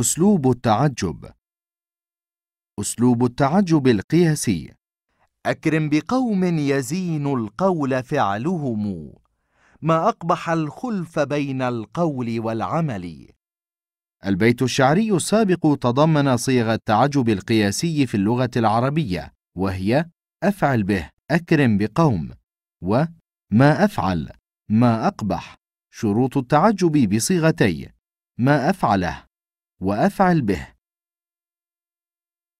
أسلوب التعجب أسلوب التعجب القياسي أكرم بقوم يزين القول فعلهم ما أقبح الخلف بين القول والعمل البيت الشعري السابق تضمن صيغ التعجب القياسي في اللغة العربية وهي أفعل به أكرم بقوم وما أفعل ما أقبح شروط التعجب بصيغتي ما أفعله وأفعل به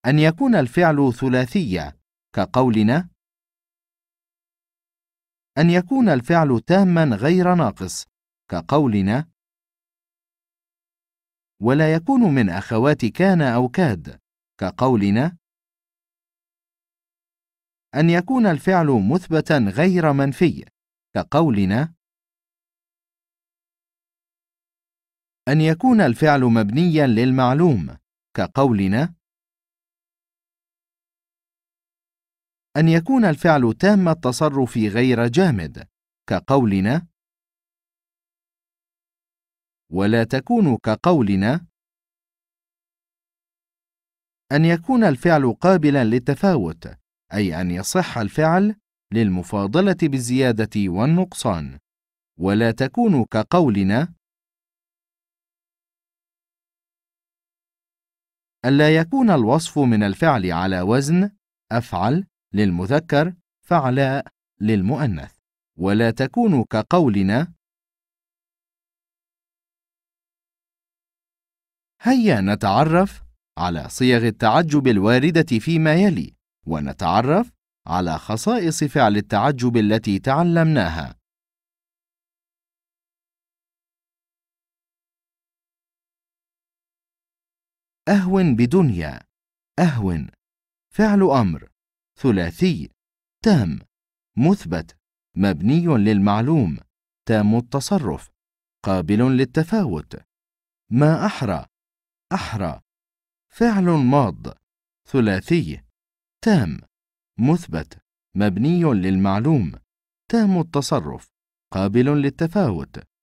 أن يكون الفعل ثلاثية كقولنا أن يكون الفعل تاما غير ناقص كقولنا ولا يكون من أخوات كان أو كاد كقولنا أن يكون الفعل مثبتا غير منفي كقولنا أن يكون الفعل مبنيا للمعلوم كقولنا أن يكون الفعل تام التصرف غير جامد كقولنا ولا تكون كقولنا أن يكون الفعل قابلا للتفاوت أي أن يصح الفعل للمفاضلة بالزيادة والنقصان ولا تكون كقولنا ألا يكون الوصف من الفعل على وزن أفعل للمذكر فعلاء للمؤنث ولا تكون كقولنا هيا نتعرف على صيغ التعجب الواردة فيما يلي ونتعرف على خصائص فعل التعجب التي تعلمناها أهون بدنيا أهون فعل أمر ثلاثي تام مثبت مبني للمعلوم تام التصرف قابل للتفاوت ما أحرى أحرى فعل ماض ثلاثي تام مثبت مبني للمعلوم تام التصرف قابل للتفاوت